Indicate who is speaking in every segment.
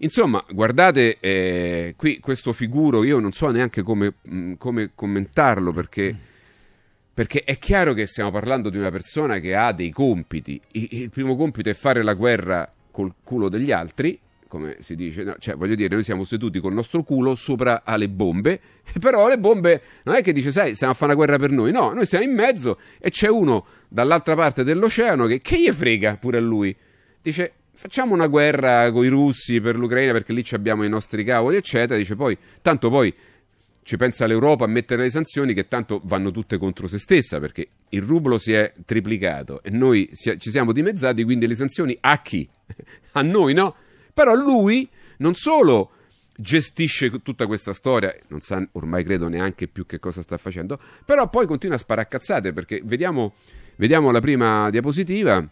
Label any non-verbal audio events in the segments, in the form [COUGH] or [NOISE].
Speaker 1: Insomma, guardate eh, qui questo figuro, io non so neanche come, mh, mm, come commentarlo perché, mm. perché, è chiaro che stiamo parlando di una persona che ha dei compiti. I, il primo compito è fare la guerra col culo degli altri, come si dice, no, cioè voglio dire, noi siamo seduti col nostro culo sopra alle bombe, [LAUGHS] però le bombe non è che dice, sai, stiamo a fare una guerra per noi, no, noi siamo in mezzo e c'è uno dall'altra parte dell'oceano che, che gli frega pure a lui. Dice, facciamo una guerra con i russi per l'Ucraina perché lì abbiamo i nostri cavoli, eccetera. Dice poi, tanto poi ci pensa l'Europa a mettere le sanzioni che tanto vanno tutte contro se stessa perché il rublo si è triplicato e noi ci siamo dimezzati, quindi le sanzioni a chi? [LAUGHS] a noi no? Però lui non solo gestisce tutta questa storia, non sa ormai credo neanche più che cosa sta facendo, però poi continua a sparaccazzate perché vediamo, vediamo la prima diapositiva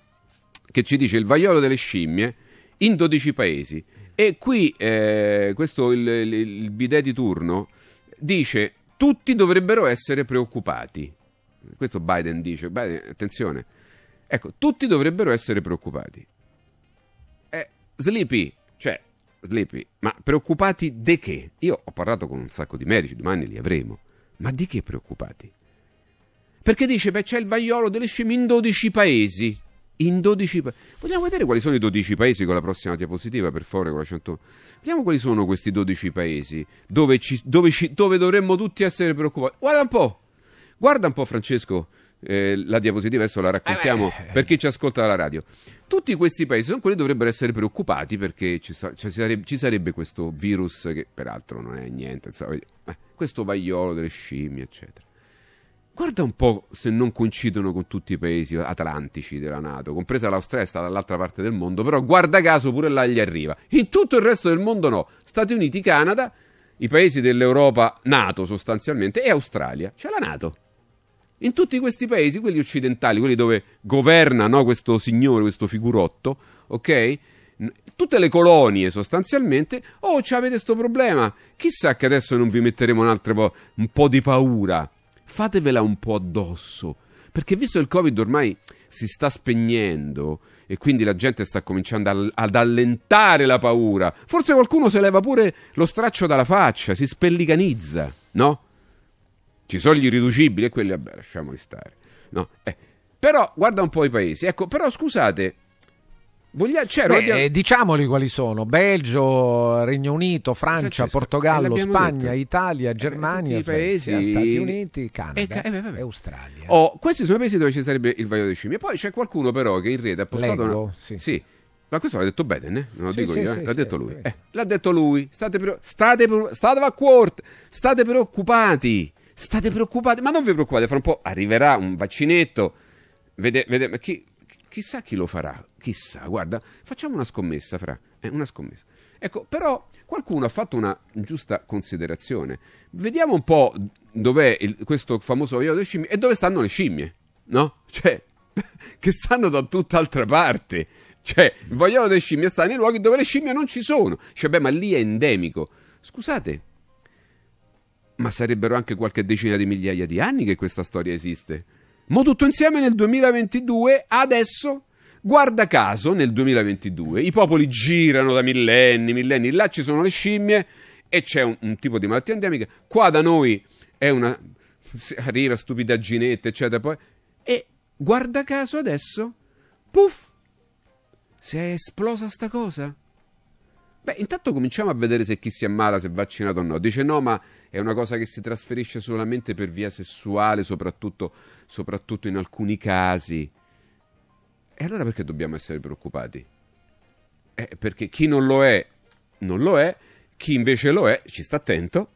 Speaker 1: che ci dice il vaiolo delle scimmie in 12 paesi. E qui eh, questo il, il, il bidet di turno dice tutti dovrebbero essere preoccupati. Questo Biden dice, Biden, attenzione, ecco, tutti dovrebbero essere preoccupati. Eh, Sleepy, cioè, Sleepy, ma preoccupati di che? Io ho parlato con un sacco di medici, domani li avremo, ma di che preoccupati? Perché dice, beh, c'è il vaiolo delle scimmie in 12 paesi in 12 paesi. Vogliamo vedere quali sono i 12 paesi con la prossima diapositiva, per favore, con la 100. Vediamo quali sono questi 12 paesi dove, ci, dove, ci, dove dovremmo tutti essere preoccupati. Guarda un po', guarda un po', Francesco. Eh, la diapositiva adesso la raccontiamo eh per chi ci ascolta dalla radio. Tutti questi paesi sono quelli che dovrebbero essere preoccupati perché ci, sa- cioè, ci, sarebbe, ci sarebbe, questo virus che peraltro non è niente, insomma, eh, questo vaiolo delle scimmie, eccetera. Guarda un po' se non coincidono con tutti i paesi atlantici della Nato, compresa l'Australia sta dall'altra parte del mondo, però guarda caso pure là gli arriva. In tutto il resto del mondo no. Stati Uniti, Canada, i paesi dell'Europa Nato sostanzialmente e Australia. C'è la Nato. In tutti questi paesi, quelli occidentali, quelli dove governa no, questo signore, questo figurotto, ok? Tutte le colonie sostanzialmente, oh, ci avete questo problema. Chissà che adesso non vi metteremo un, altro po', un po' di paura fatevela un po' addosso, perché visto il Covid ormai si sta spegnendo e quindi la gente sta cominciando ad allentare la paura, forse qualcuno se leva pure lo straccio dalla faccia, si spellicanizza, no? Ci sono gli irriducibili e quelli, vabbè, lasciamoli stare, no? Eh, però, guarda un po' i paesi, ecco, però scusate Voglia... Cioè, Beh, abbiamo... Eh, diciamoli quali sono: Belgio, Regno Unito, Francia, Francesco, Portogallo, Spagna, detto. Italia, Germania, eh, paesi... Svezia, Stati Uniti, Canada e, ca... eh, Australia. Oh, questi sono i paesi dove ci sarebbe il vaglio delle scimmie. Poi c'è qualcuno, però, che in rete ha postato. una... sì. sì. Ma questo l'ha detto Biden, eh? non lo sì, dico sì, io, eh? l'ha detto lui. Eh, l'ha detto lui. State, per... state, pre... state, pre... state preoccupati. State preoccupati, ma non vi preoccupate, fra un po' arriverà un vaccinetto. Vede, vede, chi, Chissà chi lo farà, chissà, guarda, facciamo una scommessa, Fra, eh, una scommessa. Ecco, però qualcuno ha fatto una giusta considerazione. Vediamo un po' dov'è il, questo famoso io delle scimmie e dove stanno le scimmie, no? [LAUGHS] Cioè, che stanno da tutt'altra parte. Cioè, il vogliolo delle scimmie sta nei luoghi dove le scimmie non ci sono. Cioè, beh, ma lì è endemico. Scusate, ma sarebbero anche qualche decina di migliaia di anni che questa storia esiste. Mo tutto insieme nel 2022, adesso Guarda caso, nel 2022 i popoli girano da millenni, millenni, là ci sono le scimmie e c'è un, un tipo di malattia endemica, qua da noi è una... arriva stupidaginetta, eccetera, poi... E guarda caso adesso, puff, si è esplosa sta cosa. Beh, intanto cominciamo a vedere se chi si ammala, se è vaccinato o no. Dice no, ma è una cosa che si trasferisce solamente per via sessuale, soprattutto, soprattutto in alcuni casi. E allora perché dobbiamo essere preoccupati? Eh, perché chi non lo è, non lo è, chi invece lo è, ci sta attento,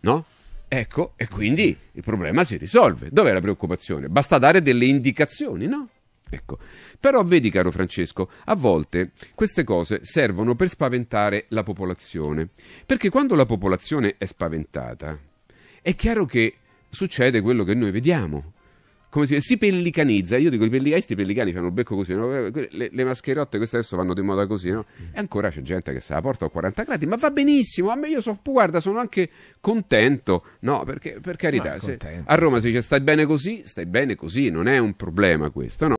Speaker 1: no? Ecco, e quindi il problema si risolve. Dov'è la preoccupazione? Basta dare delle indicazioni, no? Ecco. Però vedi, caro Francesco, a volte queste cose servono per spaventare la popolazione, perché quando la popolazione è spaventata, è chiaro che succede quello che noi vediamo. Come si, si pellicanizza, io dico i pellicanisti, i pellicani fanno il becco così, no? Eh, le, le, mascherotte queste adesso vanno di moda così, no? e ancora c'è gente che se la porta a 40 gradi, ma va benissimo, a me io so, guarda sono anche contento, no, perché per carità, se, a Roma si dice stai bene così, stai bene così, non è un problema questo, no?